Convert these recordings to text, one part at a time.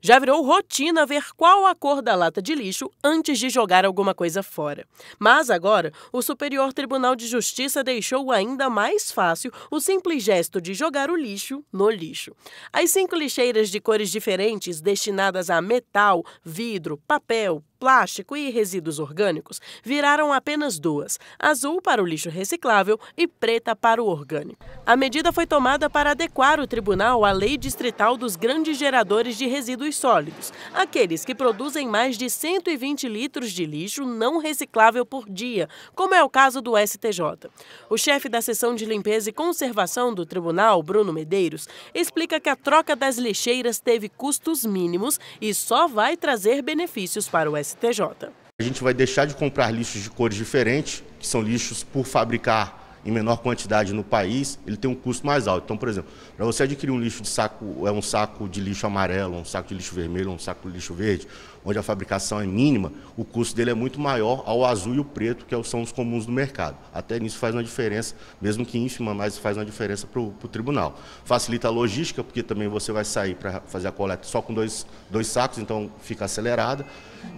Já virou rotina ver qual a cor da lata de lixo antes de jogar alguma coisa fora. Mas agora, o Superior Tribunal de Justiça deixou ainda mais fácil o simples gesto de jogar o lixo no lixo. As cinco lixeiras de cores diferentes destinadas a metal, vidro, papel, plástico e resíduos orgânicos viraram apenas duas: azul para o lixo reciclável e preta para o orgânico. A medida foi tomada para adequar o tribunal à lei distrital dos grandes geradores de resíduos resíduos sólidos, aqueles que produzem mais de 120 litros de lixo não reciclável por dia, como é o caso do STJ. O chefe da seção de limpeza e conservação do tribunal, Bruno Medeiros, explica que a troca das lixeiras teve custos mínimos e só vai trazer benefícios para o STJ. A gente vai deixar de comprar lixos de cores diferentes, que são lixos por fabricar em menor quantidade no país, ele tem um custo mais alto. Então, por exemplo, para você adquirir um lixo de saco, é um saco de lixo amarelo, um saco de lixo vermelho, um saco de lixo verde, onde a fabricação é mínima, o custo dele é muito maior ao azul e o preto, que é são os comuns do mercado. Até nisso faz uma diferença, mesmo que ínfima, mas faz uma diferença para o tribunal. Facilita a logística, porque também você vai sair para fazer a coleta só com dois, dois sacos, então fica acelerada.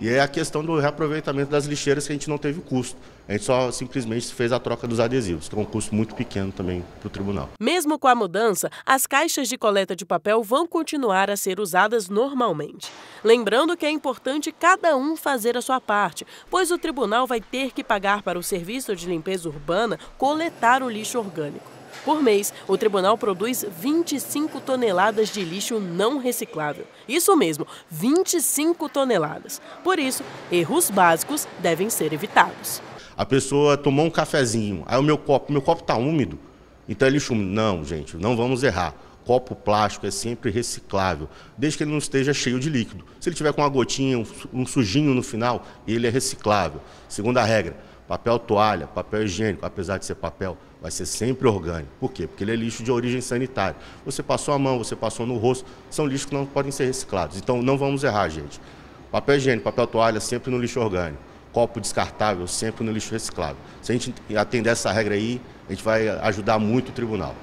E é a questão do reaproveitamento das lixeiras que a gente não teve custo. A gente só simplesmente fez a troca dos adesivos por um custo muito pequeno também para o tribunal. Mesmo com a mudança, as caixas de coleta de papel vão continuar a ser usadas normalmente. Lembrando que é importante cada um fazer a sua parte, pois o tribunal vai ter que pagar para o serviço de limpeza urbana coletar o lixo orgânico. Por mês, o tribunal produz 25 toneladas de lixo não reciclável. Isso mesmo, 25 toneladas. Por isso, erros básicos devem ser evitados. A pessoa tomou um cafezinho, aí o meu copo, meu copo está úmido, então ele chuma. Não, gente, não vamos errar. Copo plástico é sempre reciclável, desde que ele não esteja cheio de líquido. Se ele tiver com uma gotinha, um sujinho no final, ele é reciclável. Segunda regra, papel toalha, papel higiênico, apesar de ser papel, vai ser sempre orgânico. Por quê? Porque ele é lixo de origem sanitária. Você passou a mão, você passou no rosto, são lixos que não podem ser reciclados. Então não vamos errar, gente. Papel higiênico, papel toalha, sempre no lixo orgânico copo descartável sempre no lixo reciclável. Se a gente atender essa regra aí, a gente vai ajudar muito o tribunal.